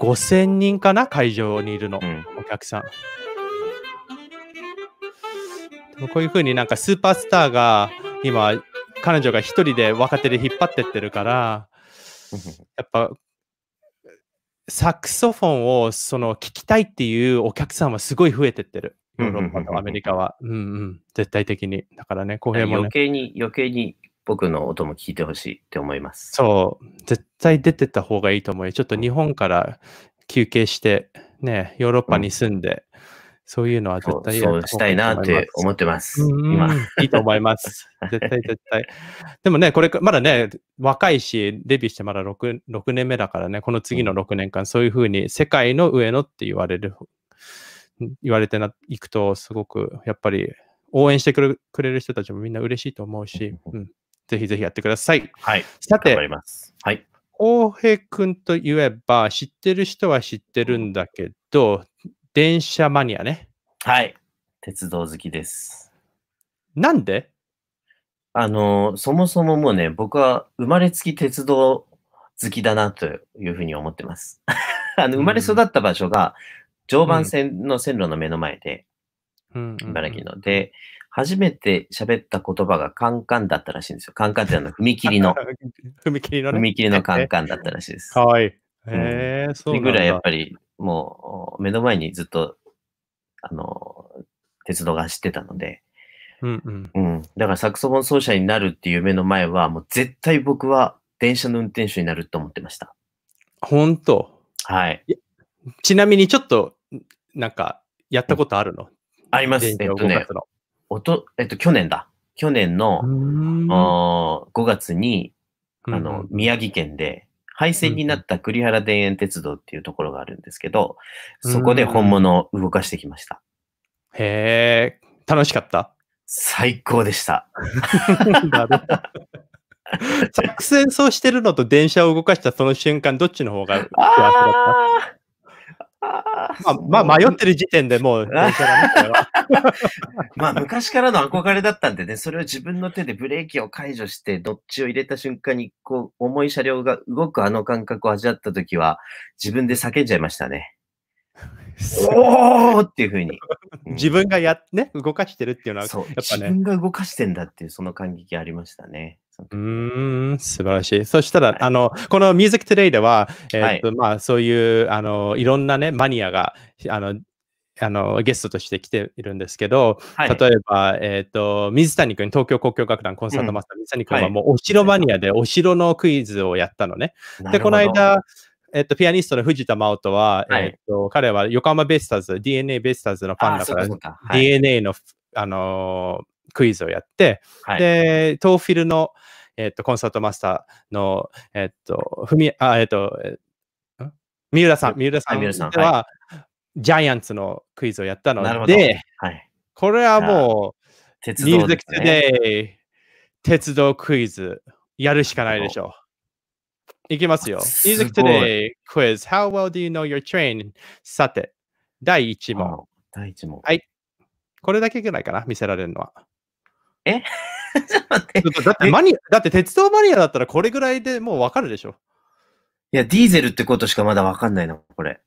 5000人かな、会場にいるの、うん、お客さん。こういうふうになんかスーパースターが今、彼女が一人で若手で引っ張ってってるから、やっぱサクソフォンをその聞きたいっていうお客さんはすごい増えてってる。ヨーロッパとアメリカは。うんうん、絶対的に。だからね、公平も、ね、余計に、余計に僕の音も聞いてほしいって思います。そう、絶対出てた方がいいと思う。ちょっと日本から休憩して、ね、ヨーロッパに住んで、うん、そういうのは絶対そうしたいなって思ってます。今。いいと思います。絶対絶対。でもね、これ、まだね、若いし、デビューしてまだ 6, 6年目だからね、この次の6年間、そういうふうに世界の上のって言われる、言われてないくと、すごくやっぱり応援してくれる人たちもみんな嬉しいと思うし。うんぜひぜひやってください。はい。さて、はい。大平君といえば、知ってる人は知ってるんだけど、電車マニアね。はい。鉄道好きです。なんであの、そもそももうね、僕は生まれつき鉄道好きだなというふうに思ってます。あの生まれ育った場所が常磐線の線路の目の前で、うん、茨城の。で、初めて喋った言葉がカンカンだったらしいんですよ。カンカンってあの、踏切の。踏切の、ね、踏切のカンカンだったらしいです。はい。い。え、うん、そうぐらいやっぱり、もう、目の前にずっと、あの、鉄道が走ってたので、うんうんうん、だからサクソフォン奏者になるっていう夢の前は、もう絶対僕は電車の運転手になると思ってました。本当はい。ちなみにちょっと、なんか、やったことあるの、あります。えっとね、おと、えっと、去年だ。去年の5月に、あの、宮城県で廃線になった栗原田園鉄道っていうところがあるんですけど、そこで本物を動かしてきました。へえ、楽しかった最高でした。作戦そうしてるのと電車を動かしたその瞬間、どっちの方が幸せだったまあ、まあ、迷ってる時点でもう、まあ、昔からの憧れだったんでね、それを自分の手でブレーキを解除して、どっちを入れた瞬間に、こう、重い車両が動くあの感覚を味わったときは、自分で叫んじゃいましたね。おーっていうふうに。ん、自分がや、ね、動かしてるっていうのは、やっぱね。自分が動かしてんだっていう、その感激ありましたね。うん、素晴らしい。そしたら、はい、あの、この Music Today では、えー、っと、はい、まあ、そういう、あの、いろんなね、マニアが、あの、あのゲストとして来ているんですけど、はい、例えば、えーと、水谷君、東京交響楽団コンサートマスター、うん、水谷君はもうお城マニアでお城のクイズをやったのね。で、この間、えっと、ピアニストの藤田真央とは、はい、えっと、彼は横浜ベイスターズ、DNA ベイスターズのファンだから、かはい、DNA の、あのクイズをやって、はい、で、トーフィルの、えっと、コンサートマスターの、えっと、ふみ、あ、えっと、三浦さん、三浦さんでは、はい、ジャイアンツのクイズをやったので、はい、これはもう、鉄道、ね、Music 鉄道クイズやるしかないでしょう。いきますよ。す Music Today q How well do you know your train? さて、第1問。第1問。はい。これだけぐらいかな、見せられるのは。え ちだってマニて。だって鉄道マニアだったらこれぐらいでもうわかるでしょ。いや、ディーゼルってことしかまだわかんないな、これ。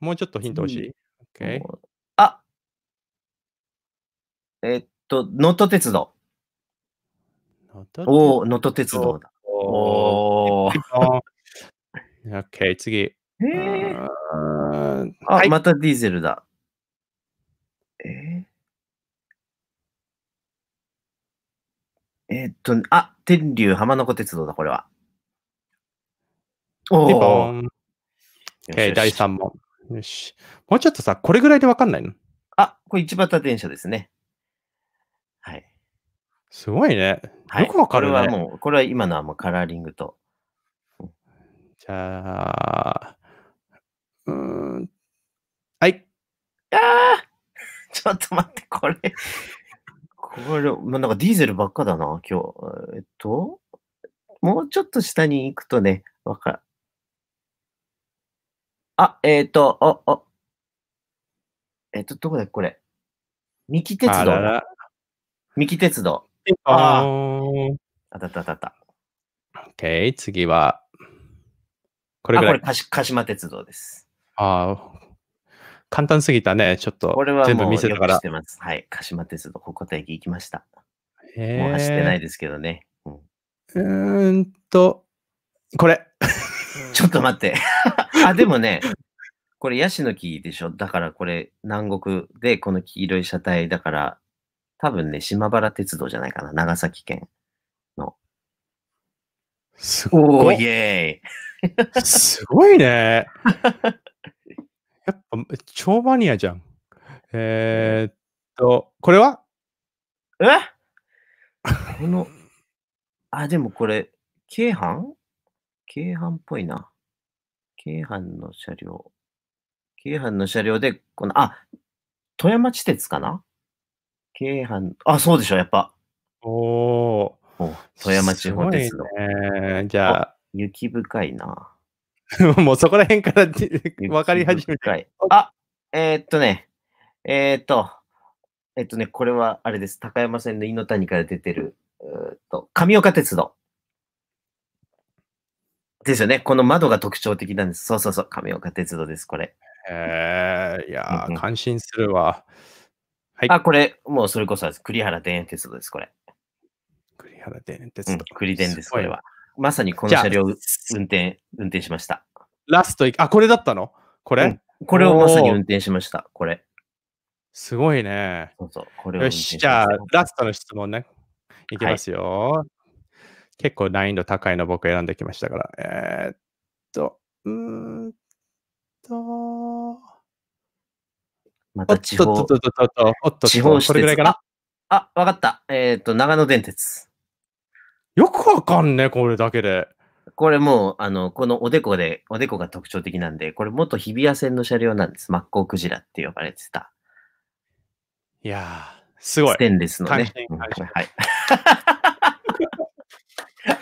もうちょっとヒント欲しい。うん、o あえー、っと、能登鉄道。おお、能登鉄道だ。おお。OK、次。えー、あ、またディーゼルだ。えーっと、あ、天竜浜名湖鉄道だ、これは。おお。ーえー第。よしよし3問。よし。もうちょっとさ、これぐらいでわかんないのあ、これ一畑電車ですね。はい。すごいね。はい、よくわかるね。これはもう、これは今のはもうカラーリングと。じゃあ、うーん。はい。あーちょっと待って、これ、これ、まあ、なんかディーゼルばっかだな、今日。えっと、もうちょっと下に行くとね、わかる。あ、えっ、と、あ、あ、えっ、と、どこだっけ、これ。三木鉄道。らら三木鉄道。ああ。たったたった。OK、次は。これぐらい。あ、これ鹿島鉄道です。ああ、簡単すぎたね。ちょっと全部見せたから。はい。鹿島鉄道、ここ駅行きました。もう走ってないですけどね。うん、うんと、これ。ちょっと待って。あ、でもね、これヤシの木でしょ。だからこれ南国でこの黄色い車体だから、多分ね、島原鉄道じゃないかな。長崎県の。すごい。おーイエーイ。すごいね。やっぱ、超マニアじゃん。えー、っと、これはえこの、あ、でもこれ、京阪京阪っぽいな。京阪の車両。京阪の車両で、この、あ、富山地鉄かな京阪、あ、そうでしょ、やっぱ。おお。富山地方鉄の。ね、じゃあ。雪深いな。もうそこら辺から分 かり始めた。あ、えー、っとね、えー、っと、えー、っとね、これはあれです。高山線の猪谷から出てる、えー、っと、神岡鉄道。ですよね。この窓が特徴的なんです。そうそうそう、神岡鉄道です、これ。えー、いやー、感心するわ。はい、あ、これ、もうそれこそ栗原田園鉄道です、これ。栗原田園鉄道。うん、栗田です、これは。まさにこの車両運転、運転しました。ラストい、あ、これだったのこれ、うん、これをまさに運転しました。これ。すごいね。そうそうこれをよし、じゃあ、ラストの質問ね。いきますよ。はい、結構難易度高いの僕選んできましたから。えー、っと、うんと。また地方。おっとっとっとっとっと。あ、わかった。えっと、長野電鉄。よくわかんね、これだけで。これもう、あの、このおでこで、おでこが特徴的なんで、これ元日比谷線の車両なんです。マッコウクジラって呼ばれてた。いやー、すごい。ステンレスのね。はい。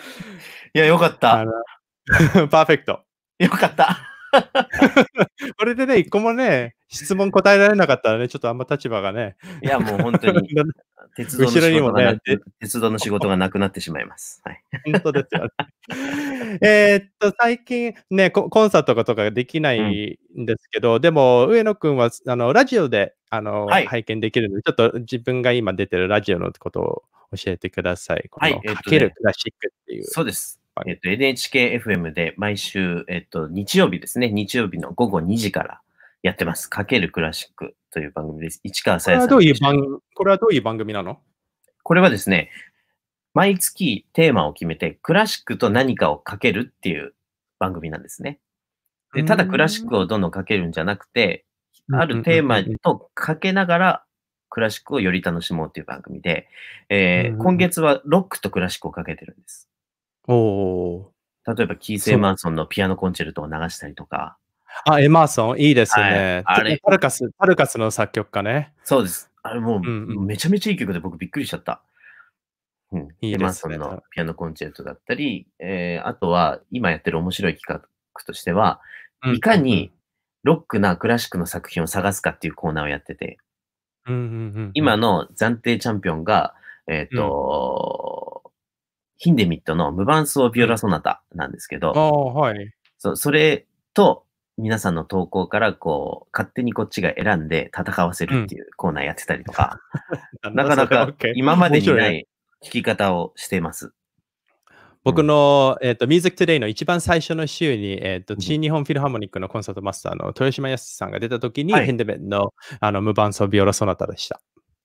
いや、よかった。パーフェクト。よかった。これでね、一個もね、質問答えられなかったらね、ちょっとあんま立場がね。いや、もう本当に、鉄道の仕事が、ね、鉄道の仕事がなくなってしまいます。はい、本当ですよ、ね。えっと、最近ねコ、ンサートとかができないんですけど、うん、でも、上野くんは、あの、ラジオで、あの、はい、拝見できるので、ちょっと自分が今出てるラジオのことを教えてください。はい、かけるクラシックっていう。えーね、そうです。えっと、NHKFM で毎週、えっと、日曜日ですね、日曜日の午後2時からやってます。かけるクラシックという番組です。市川さやさん。これはどういう番組これはどういう番組なのこれはですね、毎月テーマを決めて、クラシックと何かをかけるっていう番組なんですね。でただクラシックをどんどんかけるんじゃなくて、あるテーマとかけながらクラシックをより楽しもうという番組で、えー、今月はロックとクラシックをかけてるんです。おお。例えば、キーセエマンソンのピアノコンチェルトを流したりとか。あ、エマーソン、いいですね。はい、あれパルカス、パルカスの作曲家ね。そうです。あれもう、うんうん、めちゃめちゃいい曲で僕びっくりしちゃった。うん、いいね、エマーソンのピアノコンチェルトだったり、えー、あとは今やってる面白い企画としては、いかにロックなクラシックの作品を探すかっていうコーナーをやってて、うんうんうんうん、今の暫定チャンピオンが、えっ、ー、と、うんヒンデミットの無伴奏ビオラソナタなんですけど、はい、そそれと皆さんの投稿からこう勝手にこっちが選んで戦わせるっていうコーナーやってたりとか、うん、なかなか今までにない弾き方をしています。僕の、えーと、Music Today の一番最初の週に、えーと、新日本フィルハーモニックのコンサートマスターの豊島康さんが出たときに、はい、ヘンデメンのあの無伴奏ビオラソナタでした。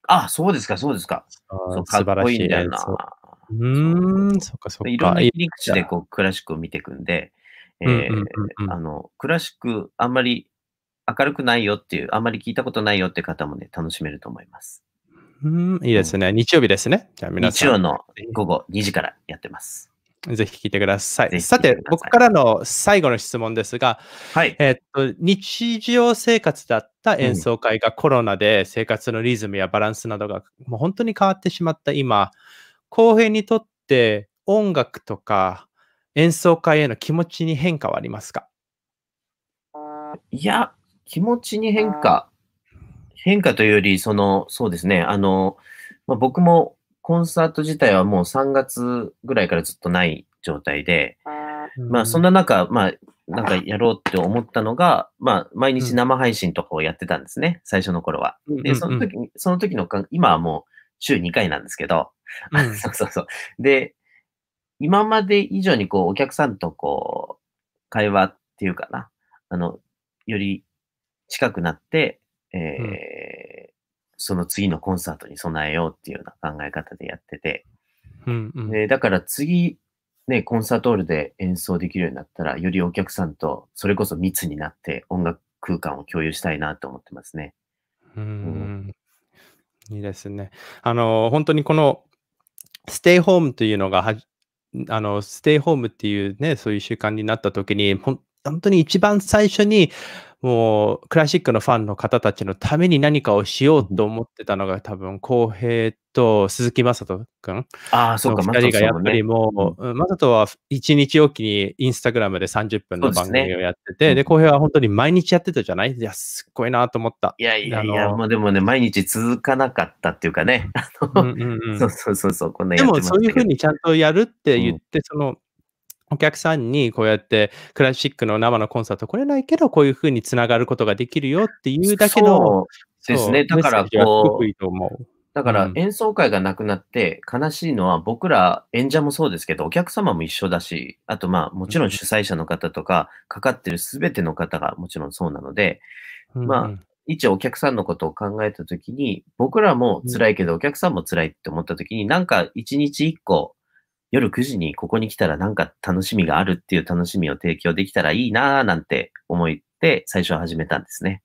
あ、そうですか、そうですか。素晴らしい。うん、そっかそっか。いろんな切り口でこうクラシックを見ていくんで、えあの、クラシックあんまり明るくないよっていう、あんまり聞いたことないよって方もね、楽しめると思います。うん、いいですね。日曜日ですね。じゃあ皆さん。日曜の午後2時からやってます。ぜひ聞いてください。さて、僕からの最後の質問ですが、はい、えっと、日常生活だった演奏会がコロナで生活のリズムやバランスなどがもう本当に変わってしまった今、浩平にとって音楽とか演奏会への気持ちに変化はありますかいや、気持ちに変化。変化というより、その、そうですね、あの、まあ、僕もコンサート自体はもう3月ぐらいからずっとない状態で、まあ、そんな中、まあ、なんかやろうって思ったのが、まあ、毎日生配信とかをやってたんですね、最初の頃は。で、その時その時の、今はもう週2回なんですけど、うん、そうそうそう。で、今まで以上にこう、お客さんとこう、会話っていうかな、あの、より近くなって、えー、うんその次のコンサートに備えようっていうような考え方でやってて、うんうん、でだから次、ね、コンサートホールで演奏できるようになったら、よりお客さんとそれこそ密になって音楽空間を共有したいなと思ってますね。うん、うん、いいですね。あの、本当にこのステイホームというのがはあの、ステイホームっていうね、そういう習慣になった時に、本当に一番最初に、もうクラシックのファンの方たちのために何かをしようと思ってたのが多分浩平と鈴木雅人君あそうか2人がやっぱりもう、雅人は1日おきにインスタグラムで30分の番組をやってて、で、浩平は本当に毎日やってたじゃないいや、すっごいなと思った。いやいやいや、まあでもね、毎日続かなかったっていうかね。そうそうそうこんなやってまでもそういうふうにちゃんとやるって言って、その、お客さんにこうやってクラシックの生のコンサート来れないけど、こういうふうにつながることができるよっていうだけの。そうですね。だからこう、いと思うだから演奏会がなくなって悲しいのは僕ら演者もそうですけどお客様も一緒だし、あとまあもちろん主催者の方とかかかってるすべての方がもちろんそうなので、まあ一応お客さんのことを考えたときに僕らも辛いけどお客さんも辛いって思ったときになんか一日一個夜9時にここに来たらなんか楽しみがあるっていう楽しみを提供できたらいいななんて思って最初は始めたんですね。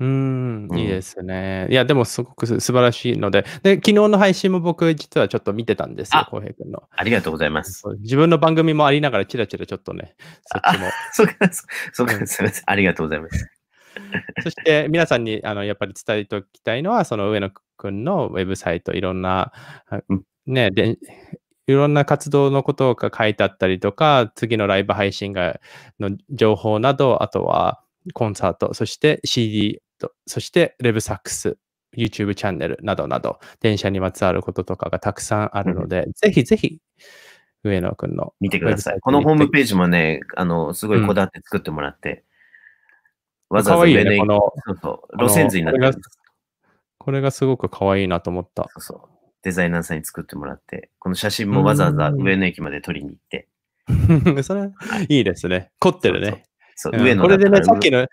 うん、いいですね。いや、でもすごく素晴らしいので、で、昨日の配信も僕、実はちょっと見てたんですよ、浩平君の。ありがとうございます。自分の番組もありながら、ちらちらちょっとね、そっちも。そうか、そうか、すみません。ありがとうございます。そして、皆さんに、あの、やっぱり伝えておきたいのは、その上野君のウェブサイト、いろんな、ね、でいろんな活動のことが書いてあったりとか、次のライブ配信がの情報など、あとはコンサート、そして CD と、そしてレブサックス YouTube チャンネルなどなど、電車にまつわることとかがたくさんあるので、うん、ぜひぜひ、上野くんの。見てください。このホームページもね、あの、すごいこだわって作ってもらって、うん、わざわざ上野、そうそう、路線図になってます。これがすごく可愛いなと思った。そうそうデザイナーさんに作ってもらって、この写真もわざわざ上野駅まで撮りに行って。それ、いいですね。凝ってるね。そう上野これでね、さっきの、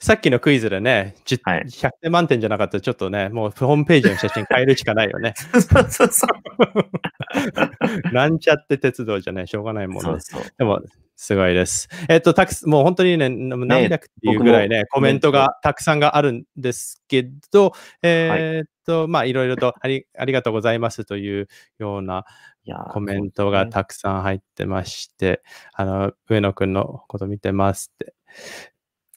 さっきのクイズでね、はい、100点満点じゃなかったら、ちょっとね、もうホームページの写真変えるしかないよね。そうそうそう。なんちゃって鉄道じゃね、しょうがないもんね。そうそうでも、すごいです。えっと、たくもう本当にね、何百っていうぐらいね、コメントがたくさんがあるんですけど、えー、っと、はい、まあ、いろいろとありありがとうございますというようなコメントがたくさん入ってまして、ね、あの、上野くんのこと見てますって。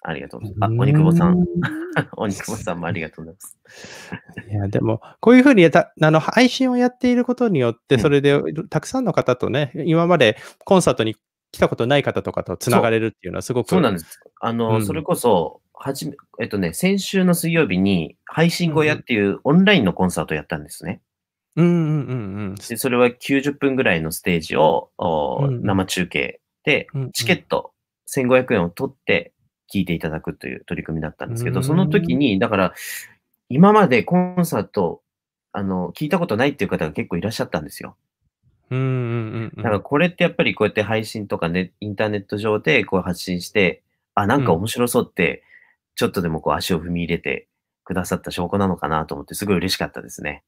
ありがとうございます。あ、鬼肉保さん。鬼肉保さんもありがとうございます。いや、でも、こういうふうにたあの配信をやっていることによって、それでたくさんの方とね、今までコンサートに来たことない方とかとつながれるっていうのはすごく。そうなんです。あの、うん、それこそ、はじめ、えっとね、先週の水曜日に、配信小屋っていうオンラインのコンサートやったんですね。うんうんうんうん。で、それは90分ぐらいのステージを、お生中継で、チケット1500円を取って聞いていただくという取り組みだったんですけど、その時に、だから、今までコンサート、あの、聞いたことないっていう方が結構いらっしゃったんですよ。うんうんうん、なんかこれってやっぱりこうやって配信とかね、インターネット上でこう発信して、あ、なんか面白そうって、ちょっとでもこう足を踏み入れてくださった証拠なのかなと思って、すごい嬉しかったですね。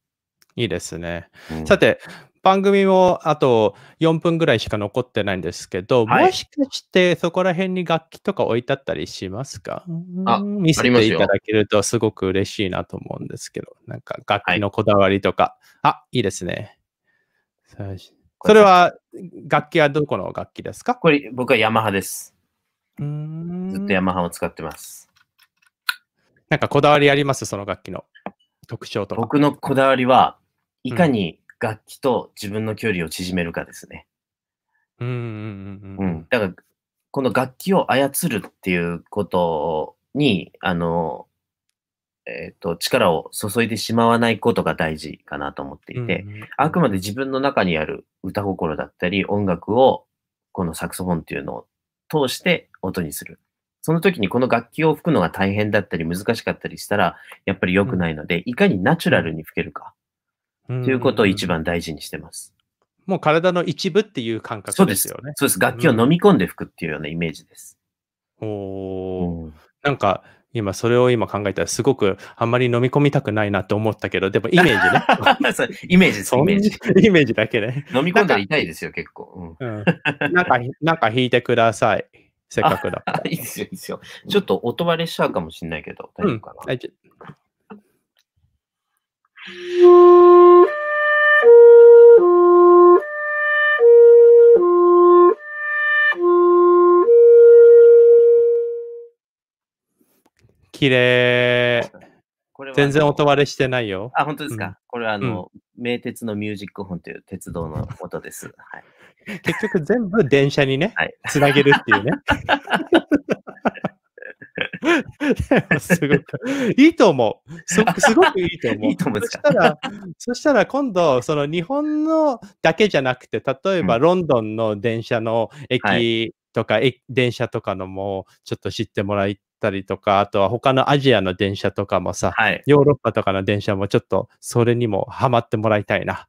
いいですね。うん、さて、番組もあと4分ぐらいしか残ってないんですけど、はい、もしかしてそこら辺に楽器とか置いてあったりしますかあ見せていただけるとすごく嬉しいなと思うんですけど、なんか楽器のこだわりとか。はい、あ、いいですね。それは楽器はどこの楽器ですかこれ僕はヤマハです。ずっとヤマハを使ってます。なんかこだわりありますその楽器の特徴とか。僕のこだわりはいかに楽器と自分の距離を縮めるかですね。うん。うん。だからこの楽器を操るっていうことに、あの、えっ、ー、と、力を注いでしまわないことが大事かなと思っていて、うんうん、あくまで自分の中にある歌心だったり、音楽を、このサクソフォンっていうのを通して音にする。その時にこの楽器を吹くのが大変だったり難しかったりしたら、やっぱり良くないので、うん、いかにナチュラルに吹けるか、ということを一番大事にしてます。もう体の一部っていう感覚ですよね。そうです。です楽器を飲み込んで吹くっていうようなイメージです。うん、おー。なんか、今、それを今考えたら、すごくあんまり飲み込みたくないなと思ったけど、でもイメージね。イメージです、イメージ。イメージだけね。飲み込んだら痛いですよ、結構。うん、なんか、なんか引いてください。せっかくだから。いいですよ、いいですよ。ちょっと音割れしちゃうかもしれないけど、大丈夫かな。うん綺麗。これ全然音割れしてないよ。あ、本当ですか。うん、これはあの、うん、名鉄のミュージック本という鉄道の音です。はい、結局全部電車にね、つ、は、な、い、げるっていうね。すごくいいと思うす。すごくいいと思う。いいと思うそしたら、そしたら今度、その日本のだけじゃなくて、例えばロンドンの電車の駅とか、はい、電車とかのもちょっと知ってもらいたりとか、あとは他のアジアの電車とかもさ、はい、ヨーロッパとかの電車もちょっとそれにもハマってもらいたいな。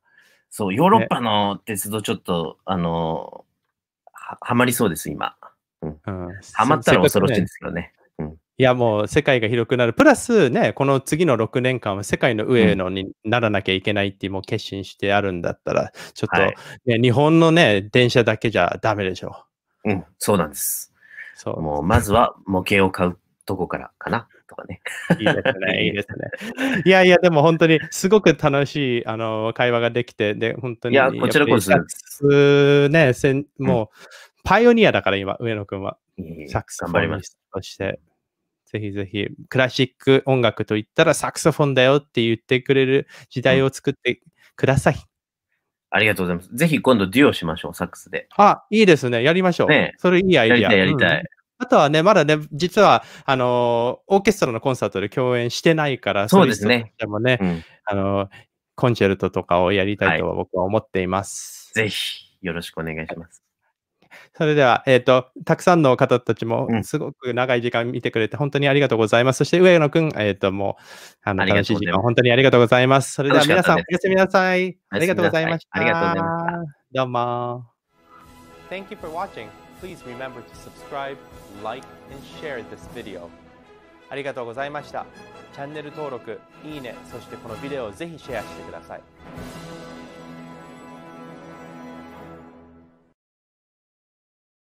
そう、ヨーロッパの鉄道ちょっと、ね、あのは、はまりそうです、今。うん。うん、はまったら恐ろしいですよね。いやもう世界が広くなる。プラスね、この次の6年間は世界の上のにならなきゃいけないってもう決心してあるんだったら、ちょっと、ね、はい、日本のね、電車だけじゃダメでしょう。うん、そうなんです。そうもうまずは模型を買うどこからかなとかね。いいですね、いいですね。いやいや、でも本当にすごく楽しいあの会話ができて、で、本当に。いや、こちらこそ。ね、せんもう、パイオニアだから今、上野くんは。サックス頑張りましそして、ぜひぜひ、クラシック音楽といったらサクソフォンだよって言ってくれる時代を作ってください。うん、ありがとうございます。ぜひ今度デュオしましょう、サックスで。あ、いいですね。やりましょう。ね、それいいアイディア。やりたい、やりたい。うんあとはね、まだね、実は、あの、オーケストラのコンサートで共演してないから、そうですね。でもね、うん、あの、コンチェルトとかをやりたいと僕は思っています。はい、ぜひ、よろしくお願いします。それでは、えっ、ー、と、たくさんの方たちも、すごく長い時間見てくれて、本当にありがとうございます。うん、そして、上野くん、えっ、ー、と、もう、あの、楽しい時間、本当にありがとうございます。それでは、皆さん、おやすみなさい。ありがとうございました。ありがとうございました。どうも。Thank you for watching. Please remember to subscribe. like and share this video. ありがとうございました。チャンネル登録、いいね、そしてこのビデオをぜひシェアしてください。